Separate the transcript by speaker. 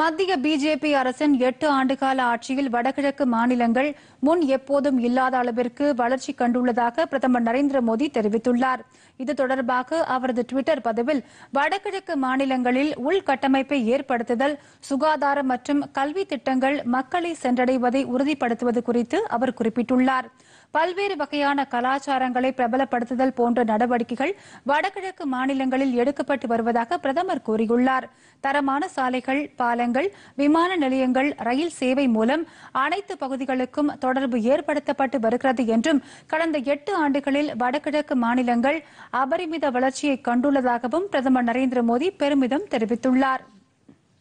Speaker 1: மத்திய பிஜேபி அரசின் எட்டு ஆண்டுகால ஆட்சியில் வடகிழக்கு மாநிலங்கள் முன் எப்போதும் இல்லாத அளவிற்கு வளர்ச்சி கண்டுள்ளதாக பிரதமர் நரேந்திர மோடி தெரிவித்துள்ளார் இது தொடர்பாக அவரது டுவிட்டர் பதிவில் வடகிழக்கு மாநிலங்களில் உள்கட்டமைப்பை ஏற்படுத்துதல் சுகாதார மற்றும் கல்வி திட்டங்கள் மக்களை சென்றடைவதை உறுதிப்படுத்துவது குறித்து அவர் குறிப்பிட்டுள்ளார் பல்வேறு வகையான கலாச்சாரங்களை பிரபலப்படுத்துதல் போன்ற நடவடிக்கைகள் வடகிழக்கு மாநிலங்களில் எடுக்கப்பட்டு வருவதாக பிரதமர் கூறியுள்ளார் தரமான சாலைகள் பால தளங்கள் விமான நிலையங்கள் ரயில் சேவை மூலம் அனைத்து பகுதிகளுக்கும் தொடர்பு ஏற்படுத்தப்பட்டு வருகிறது என்றும் கடந்த எட்டு ஆண்டுகளில் வடகிழக்கு மாநிலங்கள் அபரிமித வளர்ச்சியை கண்டுள்ளதாகவும் பிரதமர் நரேந்திர மோடி பெருமிதம் தெரிவித்துள்ளார்